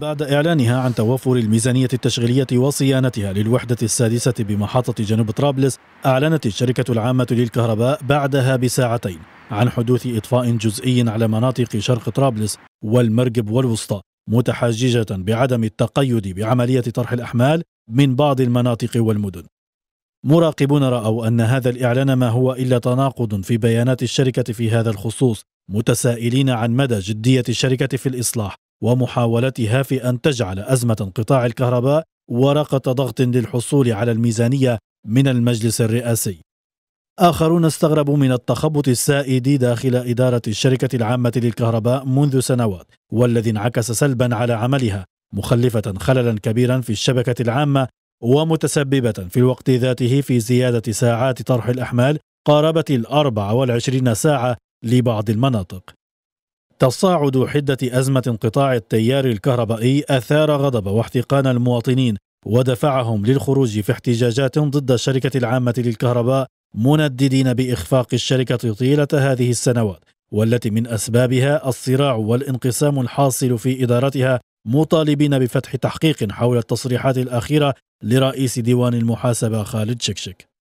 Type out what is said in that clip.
بعد إعلانها عن توفر الميزانية التشغيلية وصيانتها للوحدة السادسة بمحطة جنوب طرابلس أعلنت الشركة العامة للكهرباء بعدها بساعتين عن حدوث إطفاء جزئي على مناطق شرق طرابلس والمرجب والوسطى متحججة بعدم التقيد بعملية طرح الأحمال من بعض المناطق والمدن مراقبون رأوا أن هذا الإعلان ما هو إلا تناقض في بيانات الشركة في هذا الخصوص متسائلين عن مدى جدية الشركة في الإصلاح ومحاولتها في ان تجعل ازمه انقطاع الكهرباء ورقه ضغط للحصول على الميزانيه من المجلس الرئاسي. اخرون استغربوا من التخبط السائد داخل اداره الشركه العامه للكهرباء منذ سنوات والذي انعكس سلبا على عملها مخلفه خللا كبيرا في الشبكه العامه ومتسببه في الوقت ذاته في زياده ساعات طرح الاحمال قاربت الاربع والعشرين ساعه لبعض المناطق تصاعد حدة أزمة انقطاع التيار الكهربائي أثار غضب واحتقان المواطنين ودفعهم للخروج في احتجاجات ضد الشركة العامة للكهرباء منددين بإخفاق الشركة طيلة هذه السنوات والتي من أسبابها الصراع والانقسام الحاصل في إدارتها مطالبين بفتح تحقيق حول التصريحات الأخيرة لرئيس ديوان المحاسبة خالد شكشك